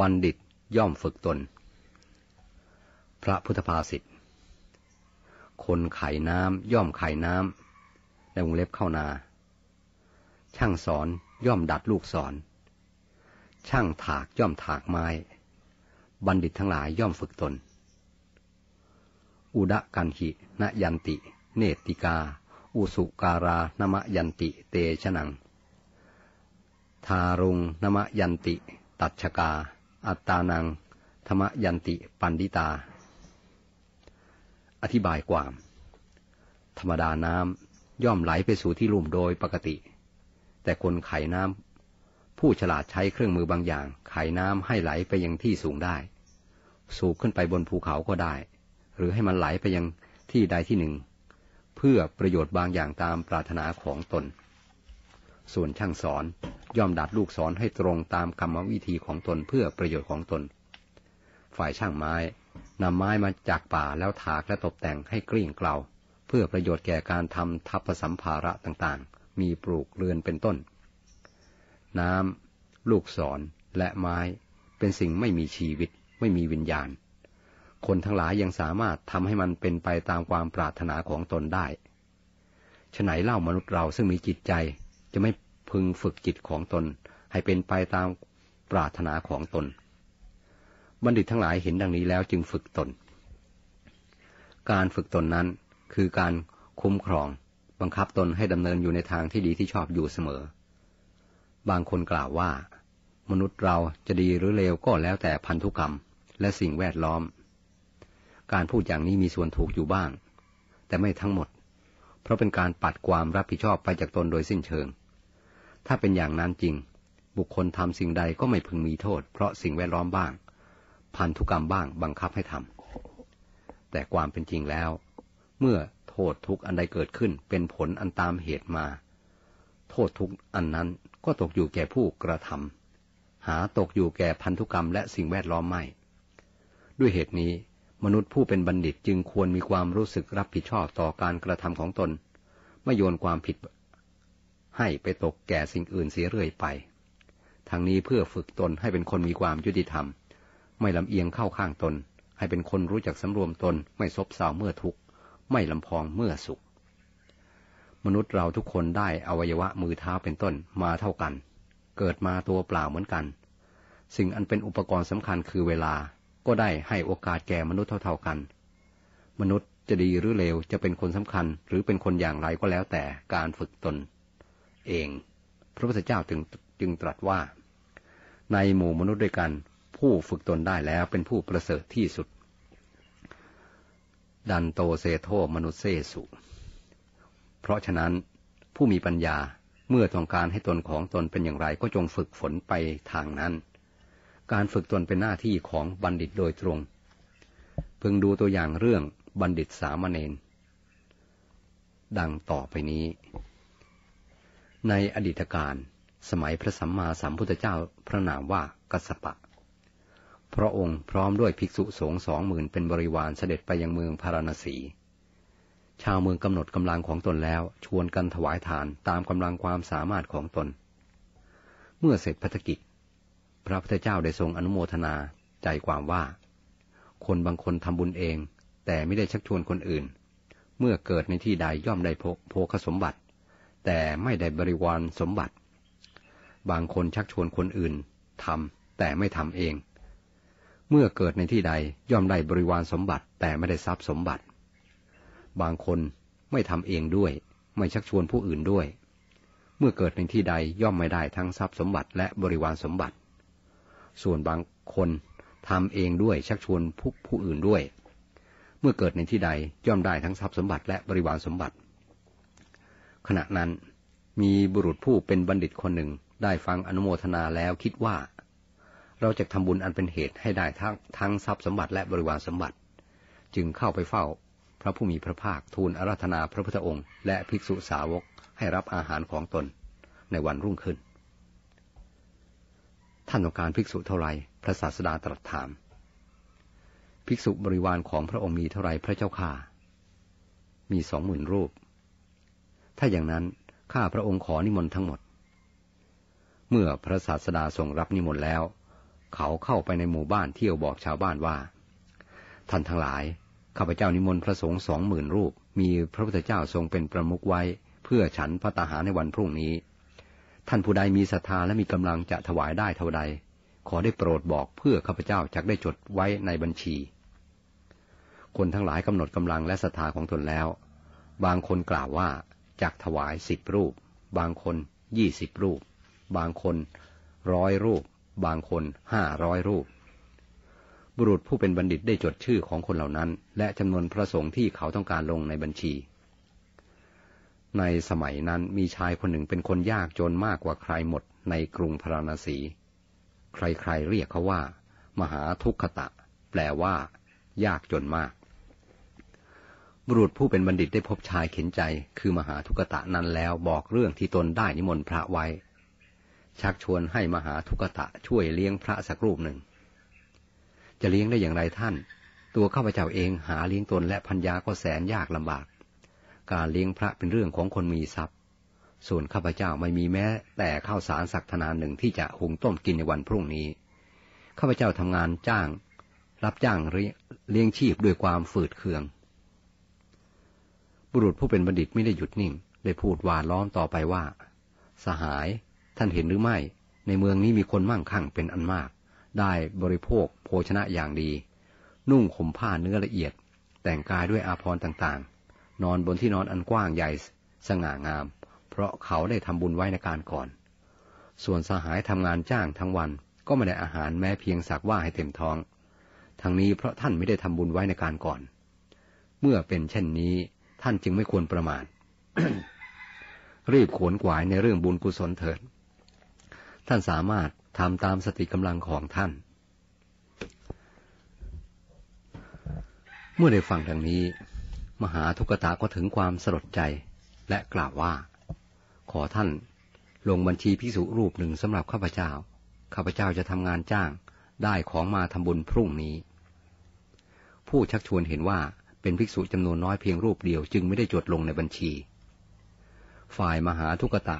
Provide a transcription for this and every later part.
บัณฑิตย่อมฝึกตน พระพุทธภาษิต คนไข่น้ำย่อมไข่น้ำในวงเล็บเข้านา ช่างสอนย่อมดัดลูกสอน ช่างถากย่อมถากไม้ บัณฑิตทั้งหลายย่อมฝึกตน อุดะกันหิณยันติ เนติกา อุสุการานมะยันติ เตชะนัง ทารุงนมะยันติ ตัชกาอัตตานังธรรมยันติปันดิตา อธิบายความ ธรรมดาน้ำย่อมไหลไปสู่ที่ลุ่มโดยปกติ แต่คนไขน้ำผู้ฉลาดใช้เครื่องมือบางอย่าง ไขน้ำให้ไหลไปยังที่สูงได้ สูบขึ้นไปบนภูเขาก็ได้ หรือให้มันไหลไปยังที่ใดที่หนึ่ง เพื่อประโยชน์บางอย่างตามปรารถนาของตนส่วนช่างสอนย่อมดัดลูกสอนให้ตรงตามกรรมวิธีของตนเพื่อประโยชน์ของตน ฝ่ายช่างไม้นำไม้มาจากป่าแล้วถากและตกแต่งให้กลิ่งเกลาเพื่อประโยชน์แก่การทำทัพสัมภาระต่างๆ มีปลูกเรือนเป็นต้น น้ำลูกสอนและไม้เป็นสิ่งไม่มีชีวิตไม่มีวิญญาณ คนทั้งหลายยังสามารถทำให้มันเป็นไปตามความปรารถนาของตนได้ฉไหนเล่ามนุษย์เราซึ่งมีจิตใจจะไม่พึงฝึกจิตของตนให้เป็นไปตามปรารถนาของตน บัณฑิตทั้งหลายเห็นดังนี้แล้วจึงฝึกตน การฝึกตนนั้นคือการคุ้มครองบังคับตนให้ดำเนินอยู่ในทางที่ดีที่ชอบอยู่เสมอ บางคนกล่าวว่า มนุษย์เราจะดีหรือเลวก็แล้วแต่พันธุกรรม และสิ่งแวดล้อม การพูดอย่างนี้มีส่วนถูกอยู่บ้าง แต่ไม่ทั้งหมด เพราะเป็นการปัดความรับผิดชอบไปจากตนโดยสิ้นเชิงถ้าเป็นอย่างนั้นจริง บุคคลทำสิ่งใดก็ไม่พึงมีโทษเพราะสิ่งแวดล้อมบ้าง พันธุกรรมบ้างบังคับให้ทำแต่ความเป็นจริงแล้ว เมื่อโทษทุกอันใดเกิดขึ้นเป็นผลอันตามเหตุมา โทษทุกอันนั้นก็ตกอยู่แก่ผู้กระทำหาตกอยู่แก่พันธุกรรมและสิ่งแวดล้อมไม่ด้วยเหตุนี้ มนุษย์ผู้เป็นบัณฑิตจึงควรมีความรู้สึกรับผิดชอบต่อการกระทำของตนไม่โยนความผิดให้ไปตกแก่สิ่งอื่นเสียเรื่อยไป ทั้งนี้เพื่อฝึกตนให้เป็นคนมีความยุติธรรม ไม่ลำเอียงเข้าข้างตน ให้เป็นคนรู้จักสำรวมตน ไม่ซบเซาเมื่อทุกข์ ไม่ลำพองเมื่อสุข มนุษย์เราทุกคนได้อวัยวะมือเท้าเป็นต้นมาเท่ากัน เกิดมาตัวเปล่าเหมือนกัน สิ่งอันเป็นอุปกรณ์สำคัญคือเวลา ก็ได้ให้โอกาสแก่มนุษย์เท่าๆกัน มนุษย์จะดีหรือเลว จะเป็นคนสำคัญ หรือเป็นคนอย่างไรก็แล้วแต่การฝึกตนเอง พระพุทธเจ้าจึงจึงตรัสว่า ในหมู่มนุษย์ด้วยกันผู้ฝึกตนได้แล้วเป็นผู้ประเสริฐที่สุด ดันโตเซโทมนุษเซสุ เพราะฉะนั้นผู้มีปัญญาเมื่อต้องการให้ตนของตนเป็นอย่างไรก็จงฝึกฝนไปทางนั้น การฝึกตนเป็นหน้าที่ของบัณฑิตโดยตรง พึงดูตัวอย่างเรื่องบัณฑิตสามเณรดังต่อไปนี้ในอดีตการสมัยพระสัมมาสัมพุทธเจ้าพระนามว่ากัสปะ พระองค์พร้อมด้วยภิกษุสงฆ์สองหมื่นเป็นบริวารเสด็จไปยังเมืองพาราณสีชาวเมืองกำหนดกำลังของตนแล้วชวนกันถวายทานตามกำลังความสามารถของตน เมื่อเสร็จพัฒกิจ พระพุทธเจ้าได้ทรงอนุโมทนาใจความว่า คนบางคนทำบุญเองแต่ไม่ได้ชักชวนคนอื่น เมื่อเกิดในที่ใดย่อมได้โภคสมบัติแต่ไม่ได้บริวารสมบัติ บางคนชักชวนคนอื่นทำแต่ไม่ทำเอง เมื่อเกิดในที่ใดย่อมได้บริวารสมบัติแต่ไม่ได้ทรัพย์สมบัติ บางคนไม่ทำเองด้วยไม่ชักชวนผู้อื่นด้วย เมื่อเกิดในที่ใดย่อมไม่ได้ทั้งทรัพย์สมบัติและบริวารสมบัติ ส่วนบางคนทำเองด้วยชักชวนผู้ผู้อื่นด้วย เมื่อเกิดในที่ใดย่อมได้ทั้งทรัพย์สมบัติและบริวารสมบัติขณะนั้นมีบุรุษผู้เป็นบัณฑิตคนหนึ่งได้ฟังอนุโมทนาแล้วคิดว่า เราจะทำบุญอันเป็นเหตุให้ได้ทั้งทั้งทรัพย์สมบัติและบริวารสมบัติ จึงเข้าไปเฝ้าพระผู้มีพระภาคทูลอาราธนาพระพุทธองค์และภิกษุสาวกให้รับอาหารของตนในวันรุ่งขึ้น ท่านต้องการภิกษุเท่าไรพระศาสดาตรัสถาม ภิกษุบริวารของพระองค์มีเท่าไรพระเจ้าค่ามีสองหมื่นรูปถ้าอย่างนั้น ข้าพระองค์ขอนิมนต์ทั้งหมด เมื่อพระศาสดาทรงรับนิมนต์แล้ว เขาเข้าไปในหมู่บ้านเที่ยวบอกชาวบ้านว่า ท่านทั้งหลายข้าพเจ้านิมนต์พระสงฆ์สองหมื่นรูปมีพระพุทธเจ้าทรงเป็นประมุขไว้เพื่อฉันพระตาหาในวันพรุ่งนี้ ท่านผู้ใดมีศรัทธาและมีกำลังจะถวายได้เท่าใด ขอได้โปรดบอกเพื่อข้าพเจ้าจักได้จดไว้ในบัญชี คนทั้งหลายกำหนดกำลังและศรัทธาของตนแล้ว บางคนกล่าวว่าจักถวายสิบรูป บางคนยี่สิบรูป บางคนร้อยรูป บางคนห้าร้อยรูป บุรุษผู้เป็นบัณฑิตได้จดชื่อของคนเหล่านั้น และจำนวนพระสงฆ์ที่เขาต้องการลงในบัญชี ในสมัยนั้นมีชายคนหนึ่งเป็นคนยากจนมากกว่าใครหมดในกรุงพราราณสีใครๆเรียกเขาว่า มหาทุกขตะ แปลว่า ยากจนมากบุรุษผู้เป็นบัณฑิตได้พบชายเข็นใจคือมหาทุกตะนั้นแล้วบอกเรื่องที่ตนได้นิมนต์พระไว้ ชักชวนให้มหาทุกตะช่วยเลี้ยงพระสักรูปหนึ่ง จะเลี้ยงได้อย่างไรท่าน ตัวข้าพเจ้าเองหาเลี้ยงตน และพัญญาก็แสนยากลำบาก การเลี้ยงพระเป็นเรื่องของคนมีทรัพย์ ส่วนข้าพเจ้าไม่มีแม้ แต่ข้าวสารสักธนาหนึ่งที่จะหุงต้มกินในวันพรุ่งนี้ข้าพเจ้าทำงานจ้างรับจ้างเลี้ยงชีพด้วยความฝืดเคืองบุรุษผู้เป็นบัณฑิตไม่ได้หยุดนิ่งได้พูดวานล้อมต่อไปว่า สหายท่านเห็นหรือไม่ ในเมืองนี้มีคนมั่งคั่งเป็นอันมาก ได้บริโภค โภชนะอย่างดี นุ่งข่มผ้าเนื้อละเอียด แต่งกายด้วยอาภรณ์ต่างๆ นอนบนที่นอนอันกว้างใหญ่สง่างาม เพราะเขาได้ทำบุญไว้ในการก่อน ส่วนสหายทำงานจ้างทั้งวันก็ไม่ได้อาหารแม้เพียงสักว่าให้เต็มท้อง ทั้งนี้เพราะท่านไม่ได้ทำบุญไว้ในการก่อน เมื่อเป็นเช่นนี้ท่านจึงไม่ควรประมาทรีบขวนขวายในเรื่องบุญกุศลเถิด ท่านสามารถทำตามสติกำลังของท่าน เมื่อได้ฟังดังนี้ มหาทุกตาก็ถึงความสลดใจ และกล่าวว่า ขอท่านลงบัญชีพิสุรูปหนึ่งสำหรับข้าพเจ้า ข้าพเจ้าจะทำงานจ้างได้ของมาทำบุญพรุ่งนี้ ผู้ชักชวนเห็นว่าเป็นภิกษุจำนวนน้อยเพียงรูปเดียวจึงไม่ได้จดลงในบัญชี ฝ่ายมหาทุกตะ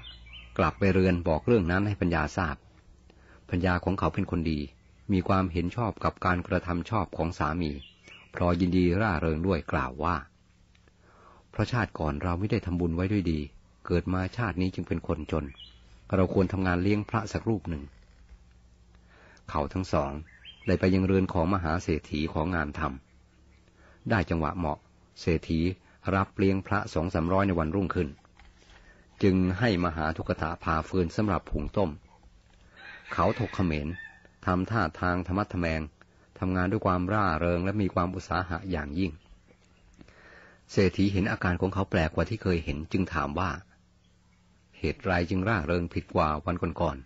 กลับไปเรือนบอกเรื่องนั้นให้ปัญญาทราบปัญญาของเขาเป็นคนดีมีความเห็นชอบกับการกระทำชอบของสามีพรอยยินดีร่าเริงด้วยกล่าวว่าเพราะชาติก่อนเราไม่ได้ทำบุญไว้ด้วยดี เกิดมาชาตินี้จึงเป็นคนจน เราควรทำงานเลี้ยงพระสักรูปหนึ่ง เขาทั้งสอง ได้ไปยังเรือนของมหาเศรษฐีของงานทำได้จังหวะเหมาะ เศรษฐีรับเลี้ยงพระสองสามร้อยในวันรุ่งขึ้น จึงให้มหาทุกถาพาฟืนสำหรับผงต้ม เขาถกเขมรทำท่าทางธรรมะทแมงทำงานด้วยความร่าเริงและมีความอุตสาหะอย่างยิ่ง เศรษฐีเห็นอาการของเขาแปลกกว่าที่เคยเห็นจึงถามว่า เหตุไรจึงร่าเริงผิดกว่าวันก่อน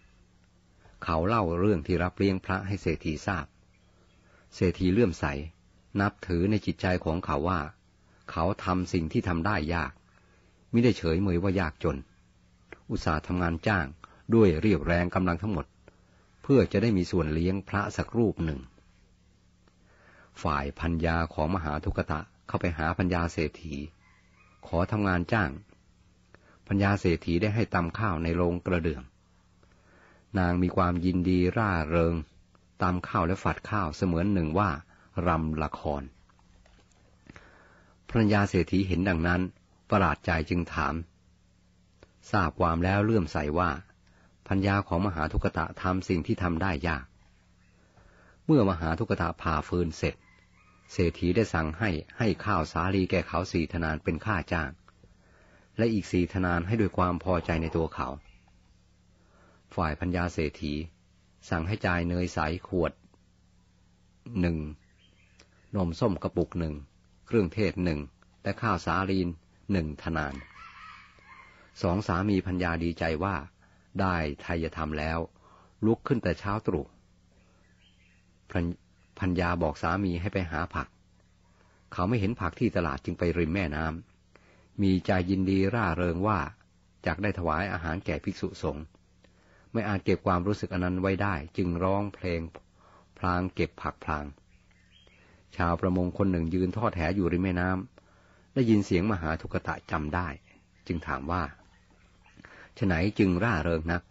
ๆเขาเล่าเรื่องที่รับเลี้ยงพระให้เศรษฐีทราบ เศรษฐีเลื่อมใสนับถือในจิตใจของเขาว่า เขาทำสิ่งที่ทำได้ยาก ไม่ได้เฉยเมยว่ายากจน อุตสาห์ทำงานจ้างด้วยเรียบแรงกำลังทั้งหมด เพื่อจะได้มีส่วนเลี้ยงพระสักรูปหนึ่ง ฝ่ายพัญญาของมหาทุกตะเข้าไปหาพัญญาเศรษฐีขอทำงานจ้าง พัญญาเศรษฐีได้ให้ตำข้าวในโรงกระเดื่อง นางมีความยินดีร่าเริงตำข้าวและฝัดข้าวเสมือนหนึ่งว่ารำละครพระญาเศรษฐีเห็นดังนั้นประหลาดใจจึงถามทราบความแล้วเลื่อมใสว่าพัญญาของมหาทุกตะทำสิ่งที่ทำได้ยาก เมื่อมหาทุกตะผ่าฟืนเสร็จ เศรษฐีได้สั่งให้ให้ข้าวสาลีแก่เขาสี่ธนานเป็นค่าจ้าง และอีกสี่ธนานให้ด้วยความพอใจในตัวเขา ฝ่ายพัญญาเศรษฐีสั่งให้จ่ายเนยใสขวดหนึ่งนมส้มกระปุกหนึ่ง เครื่องเทศหนึ่งและข้าวสาลีนหนึ่งทนาน สองสามีพัญญาดีใจว่า ได้ไทยธรรมแล้ว ลุกขึ้นแต่เช้าตรู่พัญญาบอกสามีให้ไปหาผัก เขาไม่เห็นผักที่ตลาดจึงไปริมแม่น้ำ มีใจยินดีร่าเริงว่า จากได้ถวายอาหารแก่ภิกษุสงฆ์ไม่อาจเก็บความรู้สึกอนันต์ไว้ได้จึงร้องเพลง พลางเก็บผักพลางชาวประมงคนหนึ่งยืนทอดแหอยู่ริมแม่น้ำได้ยินเสียงมหาทุกตะจำได้ จึงถามว่าฉไหนจึงร่าเริงนัก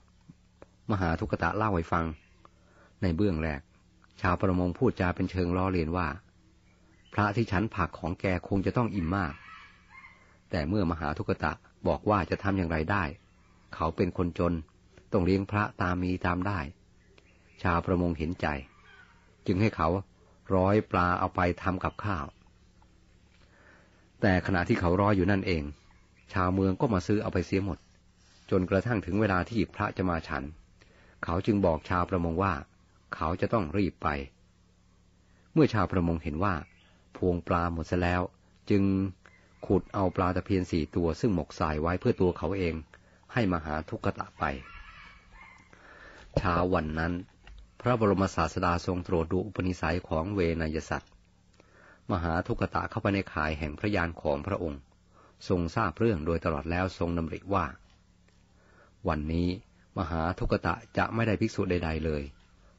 มหาทุกตะเล่าให้ฟัง ในเบื้องแรกชาวประมงพูดจาเป็นเชิงล้อเลียนว่า พระที่ฉันผักของแกคงจะต้องอิ่มมาก แต่เมื่อมหาทุกตะบอกว่าจะทำอย่างไรได้ เขาเป็นคนจนต้องเลี้ยงพระตามมีตามได้ ชาวประมงเห็นใจ จึงให้เขาร้อยปลาเอาไปทำกับข้าว แต่ขณะที่เขารออยู่นั่นเอง ชาวเมืองก็มาซื้อเอาไปเสียหมด จนกระทั่งถึงเวลาที่พระจะมาฉัน เขาจึงบอกชาวประมงว่า เขาจะต้องรีบไป เมื่อชาวประมงเห็นว่า พวงปลาหมดซะแล้ว จึงขุดเอาปลาตะเพียนสี่ตัวซึ่งหมกสายไว้เพื่อตัวเขาเองให้มาหาทุกขตะไปเช้าวันนั้นพระบรมศาสดาทรงตรวจดูอุปนิสัยของเวนยสัตว์มหาทุกตะเข้าไปในข่ายแห่งพระยานของพระองค์ ทรงทราบเรื่องโดยตลอดแล้วทรงดำริว่า วันนี้มหาทุกตะจะไม่ได้ภิกษุใด ๆ เลย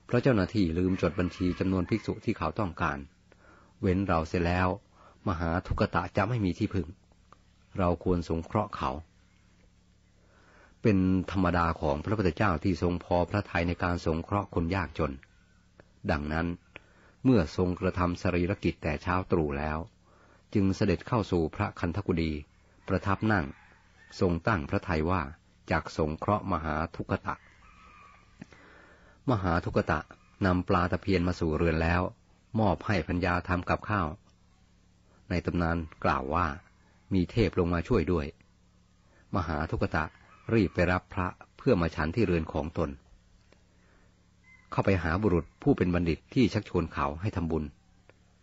เพราะเจ้าหน้าที่ลืมจดบัญชีจำนวนภิกษุที่เขาต้องการ เว้นเราเสร็จแล้ว มหาทุกตะจะไม่มีที่พึ่งเราควรสงเคราะห์เขาเป็นธรรมดาของพระพุทธเจ้าที่ทรงพอพระทัยในการสงเคราะห์คนยากจน ดังนั้นเมื่อทรงกระทำสรีรกิจแต่เช้าตรู่แล้ว จึงเสด็จเข้าสู่พระคันธกุฎีประทับนั่งทรงตั้งพระทัยว่าจากสงเคราะห์มหาทุกตะ มหาทุกตะนำปลาตะเพียนมาสู่เรือนแล้ว มอบให้พัญญาทำกับข้าว ในตำนานกล่าวว่ามีเทพลงมาช่วยด้วย มหาทุกตะรีบไปรับพระเพื่อมาฉันที่เรือนของตน เข้าไปหาบุรุษผู้เป็นบัณฑิตที่ชักชวนเขาให้ทำบุญ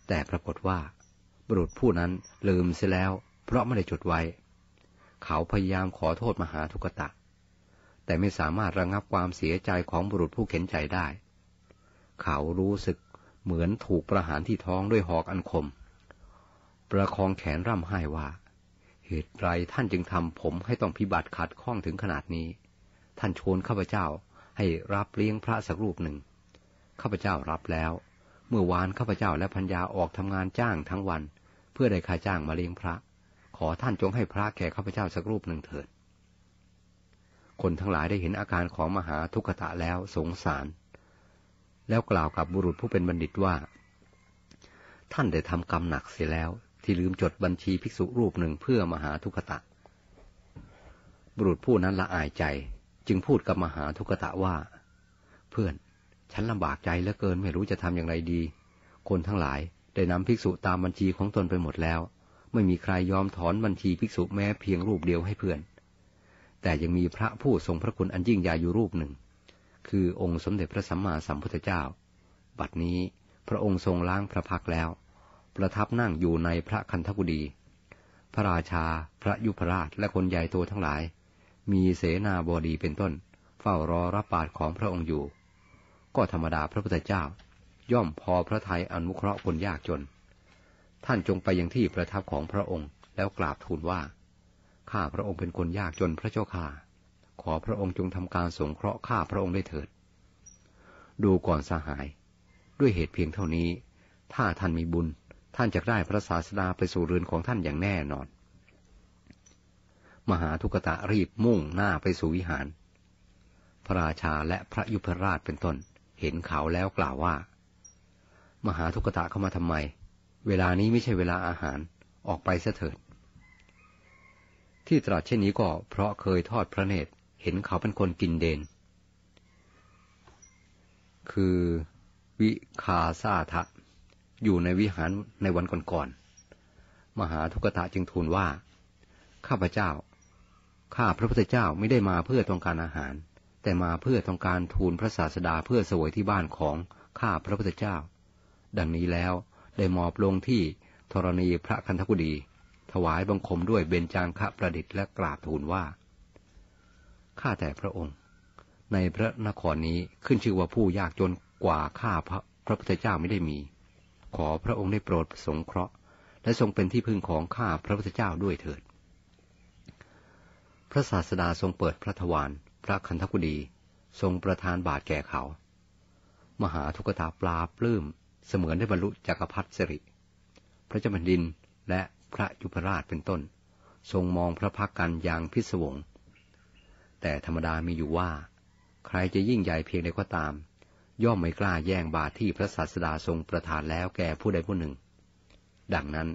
แต่ปรากฏว่า บุรุษผู้นั้นลืมเสียแล้ว เพราะไม่ได้จดไว้ เขาพยายามขอโทษมหาทุกตะ แต่ไม่สามารถระงงับความเสียใจของบุรุษผู้เข็นใจได้ เขารู้สึกเหมือนถูกประหารที่ท้องด้วยหอกอันคม ประคองแขนร่ำไห้ว่าตุไรท่านจึงทำผมให้ต้องพิบัติขัดข้องถึงขนาดนี้ ท่านชวนข้าพเจ้าให้รับเลี้ยงพระสักรูปหนึ่งข้าพเจ้ารับแล้ว เมื่อวานข้าพเจ้าและพัญญาออกทำงานจ้างทั้งวัน เพื่อได้ค่าจ้างมาเลี้ยงพระ ขอท่านจงให้พระแก่ข้าพเจ้าสักรูปหนึ่งเถิด คนทั้งหลายได้เห็นอาการของมหาทุกขะแล้วสงสาร แล้วกล่าวกับบุรุษผู้เป็นบัณฑิตว่า ท่านได้ทำกรรมหนักเสียแล้วที่ลืมจดบัญชีภิกษุรูปหนึ่งเพื่อมหาทุกตะ บุรุษผู้นั้นละอายใจจึงพูดกับมหาทุกตะว่า เพื่อนฉันลำบากใจเหลือเกินไม่รู้จะทำอย่างไรดี คนทั้งหลายได้นำภิกษุตามบัญชีของตนไปหมดแล้ว ไม่มีใครยอมถอนบัญชีภิกษุแม้เพียงรูปเดียวให้เพื่อน แต่ยังมีพระผู้ทรงพระคุณอันยิ่งใหญ่อยู่รูปหนึ่ง คือองค์สมเด็จพระสัมมาสัมพุทธเจ้า บัดนี้พระองค์ทรงล้างพระพักแล้วประทับนั่งอยู่ในพระคันธกุฎี พระราชา พระยุพราช และคนใหญ่โตทั้งหลาย มีเสนาบดีเป็นต้น เฝ้ารอรับบาดของพระองค์อยู่ ก็ธรรมดาพระพุทธเจ้า ย่อมพอพระทัยอนุเคราะห์คนยากจน ท่านจงไปยังที่ประทับของพระองค์ แล้วกราบทูลว่า ข้าพระองค์เป็นคนยากจนพระเจ้าข่าขอพระองค์จงทำการสงเคราะห์ข้าพระองค์ได้เถิด ดูก่อนสหาย ด้วยเหตุเพียงเท่านี้ ถ้าท่านมีบุญท่านจะได้พระศาสดาไปสู่เรือนของท่านอย่างแน่นอน มหาทุกตะรีบมุ่งหน้าไปสู่วิหาร พระราชาและพระยุพราชเป็นต้นเห็นเขาแล้วกล่าวว่า มหาทุกตะเข้ามาทำไม เวลานี้ไม่ใช่เวลาอาหาร ออกไปเสถิด ที่ตรัสเช่นนี้ก็เพราะเคยทอดพระเนตรเห็นเขาเป็นคนกินเดน คือวิคาซาทะอยู่ในวิหารในวันก่อนๆ มหาทุกตะจึงทูลว่า ข้าพเจ้า ข้าพระพุทธเจ้าไม่ได้มาเพื่อต้องการอาหาร แต่มาเพื่อต้องการทูลพระศาสดาเพื่อสวยที่บ้านของข้าพระพุทธเจ้า ดังนี้แล้ว ได้มอบลงที่ธรณีพระคันธกุฎี ถวายบังคมด้วยเบญจางคประดิษฐ์และกราบทูลว่า ข้าแต่พระองค์ ในพระนครนี้ขึ้นชื่อว่าผู้ยากจนกว่าข้าพระพระพุทธเจ้าไม่ได้มีขอพระองค์ได้โปรดสงเคราะห์และทรงเป็นที่พึ่งของข้าพระพุทธเจ้าด้วยเถิด พระศาสดาทรงเปิดพระทวารพระคันธกุฎี ทรงประทานบาทแก่เขา มหาทุกตาปลาปลื้ม เสมือนได้บรรลุจักรพรรดิสิริ พระเจ้าแผ่นดินและพระยุพราชเป็นต้น ทรงมองพระพักกันอย่างพิศวง แต่ธรรมดามีอยู่ว่า ใครจะยิ่งใหญ่เพียงใดก็ตามย่อมไม่กล้าแย่งบาทที่พระศาสดาทรงประทานแล้วแก่ผู้ใดผู้หนึ่ง ดังนั้น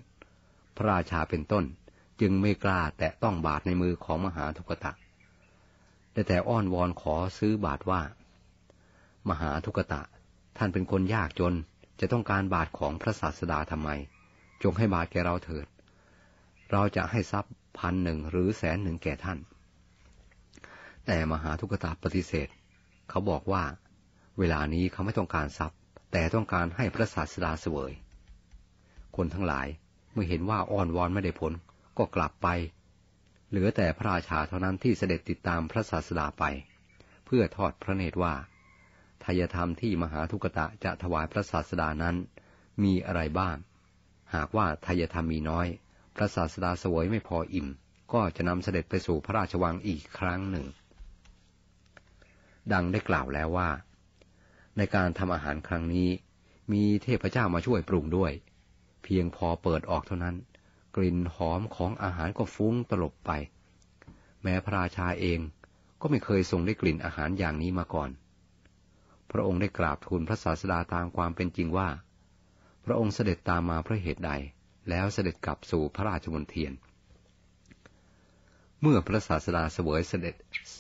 พระราชาเป็นต้นจึงไม่กล้าแตะต้องบาทในมือของมหาทุกตะ แต่แต่อ้อนวอนขอซื้อบาทว่า มหาทุกตะท่านเป็นคนยากจนจะต้องการบาทของพระศาสดาทำไม จงให้บาทแก่เราเถิด เราจะให้ทรัพย์พันหนึ่งหรือแสนหนึ่งแก่ท่าน แต่มหาทุกตะปฏิเสธเขาบอกว่าเวลานี้เขาไม่ต้องการทรัพย์ แต่ต้องการให้พระศาสดาเสวย คนทั้งหลายเมื่อเห็นว่าอ้อนวอนไม่ได้ผลก็กลับไป เหลือแต่พระราชาเท่านั้นที่เสด็จติดตามพระศาสดาไป เพื่อทอดพระเนตรว่าทายธรรมที่มหาทุกตะจะถวายพระศาสดานั้นมีอะไรบ้างหากว่าทายธรรมมีน้อย พระศาสดาเสวยไม่พออิ่ม ก็จะนำเสด็จไปสู่พระราชวังอีกครั้งหนึ่ง ดังได้กล่าวแล้วว่าในการทำอาหารครั้งนี้มีเทพเจ้ามาช่วยปรุงด้วย เพียงพอเปิดออกเท่านั้น กลิ่นหอมของอาหารก็ฟุ้งตลบไป แม้พระราชาเองก็ไม่เคยทรงได้กลิ่นอาหารอย่างนี้มาก่อน พระองค์ได้กราบทูลพระศาสดาตามความเป็นจริงว่า พระองค์เสด็จตามมาเพราะเหตุใดแล้วเสด็จกลับสู่พระราชมเทียนเมื่อพระศาสดาเสวยเสด็จ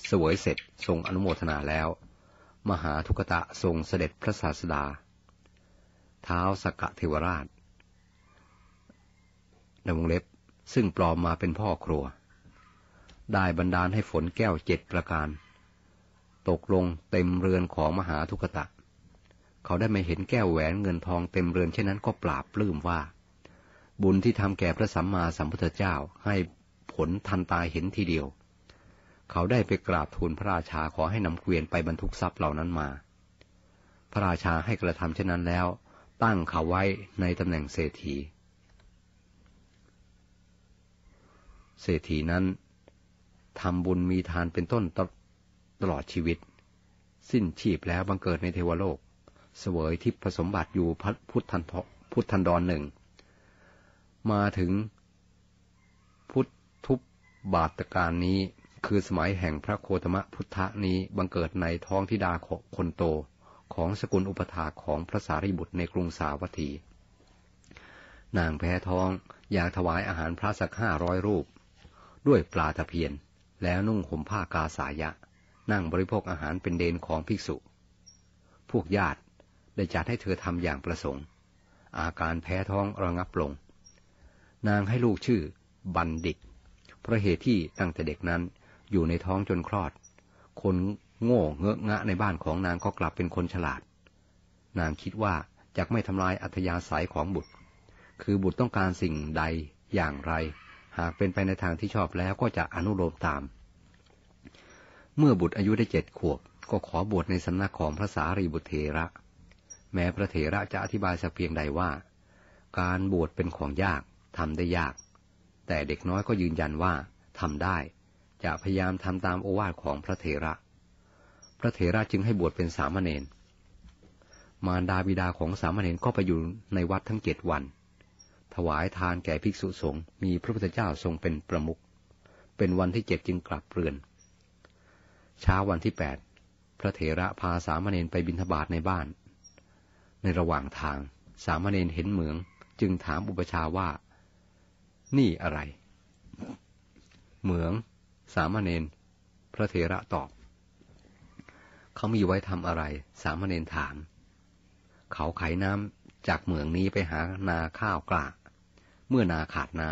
เสวยเสร็จทรงอนุโมทนาแล้วมหาทุกตะทรงเสด็จพระศาสดาเท้าสกกะเทวราชในวงเล็บซึ่งปลอมมาเป็นพ่อครัว ได้บันดาลให้ฝนแก้วเจ็ดประการ ตกลงเต็มเรือนของมหาทุกตะ เขาได้ไม่เห็นแก้วแหวนเงินทองเต็มเรือนเช่นนั้นก็ปราบปลื้มว่า บุญที่ทำแก่พระสัมมาสัมพุทธเจ้าให้ผลทันตาเห็นทีเดียวเขาได้ไปกราบทูลพระราชาขอให้นำเกวียนไปบรรทุกทรัพย์เหล่านั้นมา พระราชาให้กระทำเช่นนั้นแล้ว ตั้งเขาไว้ในตำแหน่งเศรษฐี เศรษฐีนั้นทำบุญมีทานเป็นต้นตตลอดชีวิต สิ้นชีพแล้วบังเกิดในเทวโลก เสวยทิพสมบัติอยู่พุทธันพุทธันดรหนึ่ง มาถึงพุทธุบบาตการนี้คือสมัยแห่งพระโคตมะพุทธะนี้บังเกิดในท้องทิดาคนโตของสกุลอุปถาของพระสารีบุตรในกรุงสาวัตถีนางแพ้ท้องอยากถวายอาหารพระสักห้าร้อยรูป ด้วยปลาตะเพียนแล้วนุ่งห่มผ้ากาสายะ นั่งบริโภคอาหารเป็นเดนของภิกษุ พวกญาติได้จัดให้เธอทำอย่างประสงค์ อาการแพ้ท้องระงับลงนางให้ลูกชื่อบันดิตเพราะเหตุที่ตั้งแต่เด็กนั้นอยู่ในท้องจนคลอด คนโง่เงอะงะในบ้านของนางก็กลับเป็นคนฉลาด นางคิดว่าจะไม่ทำลายอัธยาศัยของบุตร คือบุตรต้องการสิ่งใดอย่างไร หากเป็นไปในทางที่ชอบแล้วก็จะอนุโลมตาม เมื่อบุตรอายุได้เจ็ดขวบก็ขอบวชในสำนักของพระสารีบุตรเถระ แม้พระเถระจะอธิบายสักเพียงใดว่า การบวชเป็นของยากทำได้ยาก แต่เด็กน้อยก็ยืนยันว่าทำได้จะพยายามทำตามโอวาทของพระเถระ พระเถระจึงให้บวชเป็นสามเณร มารดาบิดาของสามเณรก็ไปอยู่ในวัดทั้งเจ็ดวัน ถวายทานแก่ภิกษุสงฆ์ มีพระพุทธเจ้าทรงเป็นประมุข เป็นวันที่เจ็ดจึงกลับเรือน เช้าวันที่แปด พระเถระพาสามเณรไปบิณฑบาตในบ้าน ในระหว่างทาง สามเณรเห็นเหมืองจึงถามอุปชาว่า นี่อะไร เหมืองสามเณรพระเถระตอบ เขามีไว้ทำอะไรสามเณรถามเขาไขน้ำจากเหมืองนี้ไปหานาข้าวกลาเมื่อนาขาดน้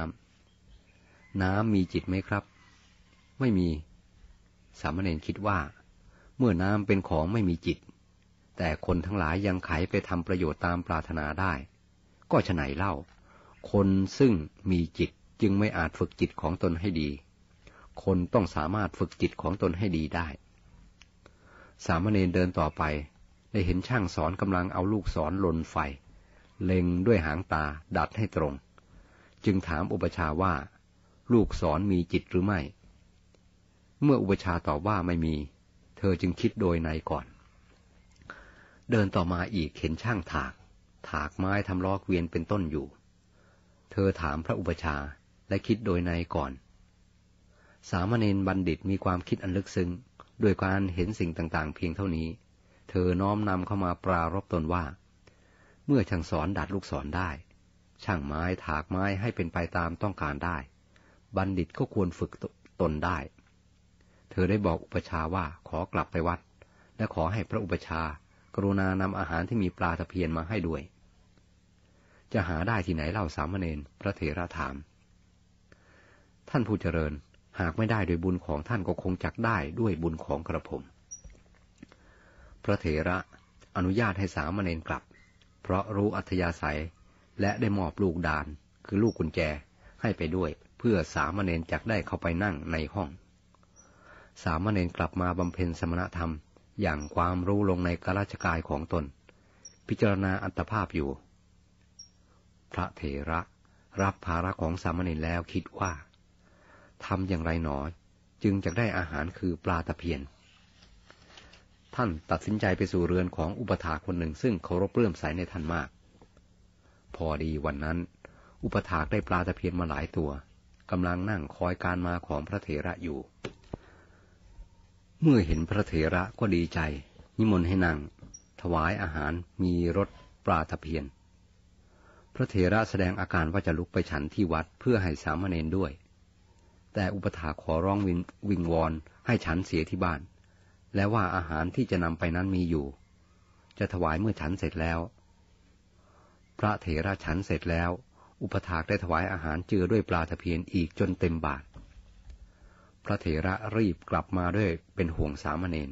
ำน้ำมีจิตไหมครับ ไม่มี สามเณรคิดว่า เมื่อน้ำเป็นของไม่มีจิต แต่คนทั้งหลายยังไขไปทำประโยชน์ตามปรารถนาได้ ก็ฉไหนเล่า คนซึ่งมีจิตจึงไม่อาจฝึกจิตของตนให้ดีคนต้องสามารถฝึกจิตของตนให้ดีได้ สามเณรเดินต่อไป ได้เห็นช่างสอนกำลังเอาลูกสอนลนไฟ เล็งด้วยหางตาดัดให้ตรง จึงถามอุปชาว่า ลูกสอนมีจิตหรือไม่ เมื่ออุปชาตอบว่าไม่มี เธอจึงคิดโดยในก่อน เดินต่อมาอีกเห็นช่างถาก ถากไม้ทำล้อเกวียนเป็นต้นอยู่ เธอถามพระอุปชาและคิดโดยในก่อนสามเณรบัณฑิตมีความคิดอันลึกซึ้งด้วยการเห็นสิ่งต่างๆ เพียงเท่านี้ เธอน้อมนำเข้ามาปรารบตนว่า เมื่อช่างสอนดัดลูกสอนได้ ช่างไม้ถากไม้ให้เป็นไปตามต้องการได้ บัณฑิตก็ควรฝึกตนได้ เธอได้บอกอุปชาว่าขอกลับไปวัด และขอให้ พระอุปชากรุณานำอาหารที่มีปลาตะเพียนมาให้ด้วย จะหาได้ที่ไหนเล่าสามเณรพระเถระถาม ท่านผู้เจริญหากไม่ได้โดยบุญของท่าน ก็คงจักได้ด้วยบุญของกระผม พระเถระอนุญาตให้สามเณรกลับ เพราะรู้อัธยาศัยและได้มอบลูกดานคือลูกกุญแจให้ไปด้วย เพื่อสามเณรจักได้เข้าไปนั่งในห้อง สามเณรกลับมาบำเพ็ญสมณธรรมอย่างความรู้ลงในกราชกายของตน พิจารณาอัตภาพอยู่ พระเถระรับภาระของสามเณรแล้วคิดว่าทำอย่างไรหนอจึงจะได้อาหารคือปลาตะเพียน ท่านตัดสินใจไปสู่เรือนของอุปถาคนหนึ่ง ซึ่งเคารพเลื่อมใสในท่านมาก พอดีวันนั้น อุปถากได้ปลาตะเพียนมาหลายตัวกำลังนั่งคอยการมาของพระเถระอยู่ เมื่อเห็นพระเถระก็ดีใจ นิมนต์ให้นั่ง ถวายอาหารมีรสปลาตะเพียน พระเถระแสดงอาการว่าจะลุกไปฉันที่วัดเพื่อให้สามเณรด้วยแต่อุปถาขอร้องวิงวงวอนให้ฉันเสียที่บ้าน และว่าอาหารที่จะนำไปนั้นมีอยู่ จะถวายเมื่อฉันเสร็จแล้ว พระเถระฉันเสร็จแล้ว อุปถากได้ถวายอาหารเจือด้วยปลาตะเพียนอีกจนเต็มบาท พระเถระรีบกลับมาด้วยเป็นห่วงสามเณร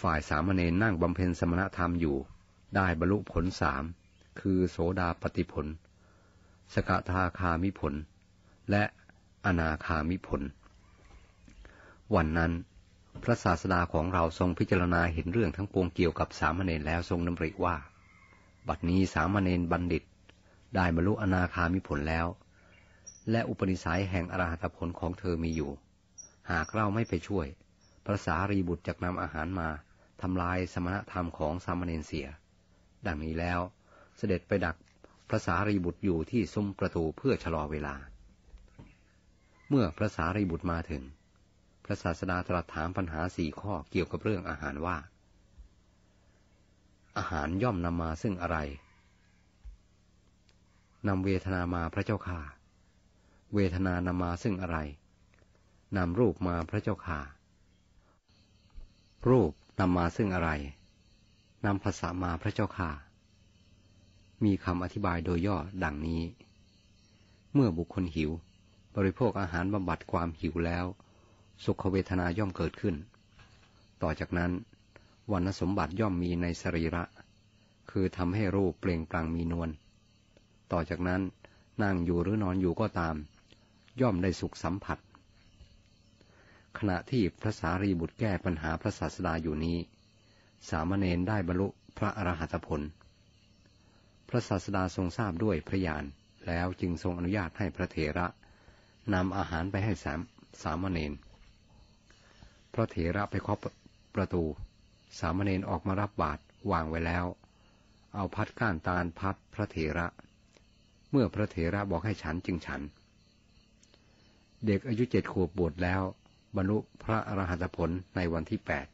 ฝ่ายสามเณรนั่งบำเพ็ญสมณธรรมอยู่ได้บรรลุผลสามคือโสดาปฏิผล สกทาคามิผล และอนาคามิผล วันนั้น พระศาสดาของเราทรงพิจารณาเห็นเรื่องทั้งปวงเกี่ยวกับสามเณรแล้วทรงดำริว่า บัดนี้สามเณรบัณฑิต ได้บรรลุอนาคามิผลแล้ว และอุปนิสัยแห่งอรหัตผลของเธอมีอยู่ หากเราไม่ไปช่วย พระสารีบุตรจะนำอาหารมาทำลายสมณธรรมของสามเณรเสีย ดังนี้แล้วเสด็จไปดักพระสารีบุตรอยู่ที่ซุ้มประตูเพื่อชะลอเวลาเมื่อพระสารีบุตรมาถึง พระศาสดาตรัสถามปัญหาสี่ข้อเกี่ยวกับเรื่องอาหารว่า อาหารย่อมนำมาซึ่งอะไรนำเวทนามาพระเจ้าค่ะ เวทนานำมาซึ่งอะไรนำรูปมาพระเจ้าค่ะรูปนำมาซึ่งอะไรนำภาษามาพระเจ้าค่ะมีคำอธิบายโดยย่อดังนี้ เมื่อบุคคลหิวบริโภคอาหารบำบัดความหิวแล้วสุขเวทนาย่อมเกิดขึ้น ต่อจากนั้นวันสมบัติย่อมมีในสรีระ คือทำให้รูปเปล่งปลั่งมีนวล ต่อจากนั้นนั่งอยู่หรือนอนอยู่ก็ตาม ย่อมได้สุขสัมผัส ขณะที่พระสารีบุตรแก้ปัญหาพระศาสดาอยู่นี้ สามเณรได้บรรลุพระอรหัตผลพระศาสดาทรงทราบด้วยพระญาณแล้วจึงทรงอนุญาตให้พระเถระนำอาหารไปให้สาม สามเณรพระเถระไปเคาะประตู สามเณรออกมารับบาตรวางไว้แล้ว เอาพัดก้านตาลพัดพระเถระ เมื่อพระเถระบอกให้ฉันจึงฉัน เด็กอายุเจ็ดขวบบวชแล้วบรรลุพระอรหัตผลในวันที่แปด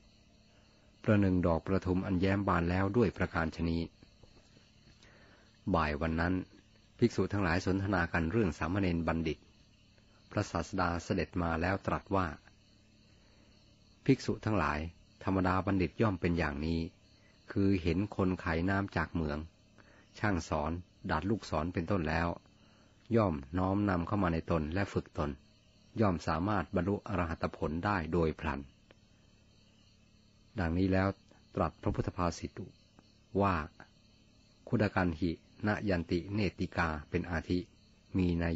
ประหนึ่งดอกประทุมอันแย้มบานแล้วด้วยประการชนีบ่ายวันนั้นภิกษุทั้งหลายสนทนากันเรื่องสามเณรบัณฑิตพระศาสดาเสด็จมาแล้วตรัสว่า ภิกษุทั้งหลายธรรมดาบัณฑิตย่อมเป็นอย่างนี้ คือเห็นคนไขน้ำจากเหมือง ช่างสอน ดัดลูกสอนเป็นต้นแล้ว ย่อมน้อมนำเข้ามาในตนและฝึกตน ย่อมสามารถบรรลุอรหัตผลได้โดยพลัน ดังนี้แล้วตรัสพระพุทธภาษิตุ ว่า คุดการหิณยันติเนติกาเป็นอาทิมีใน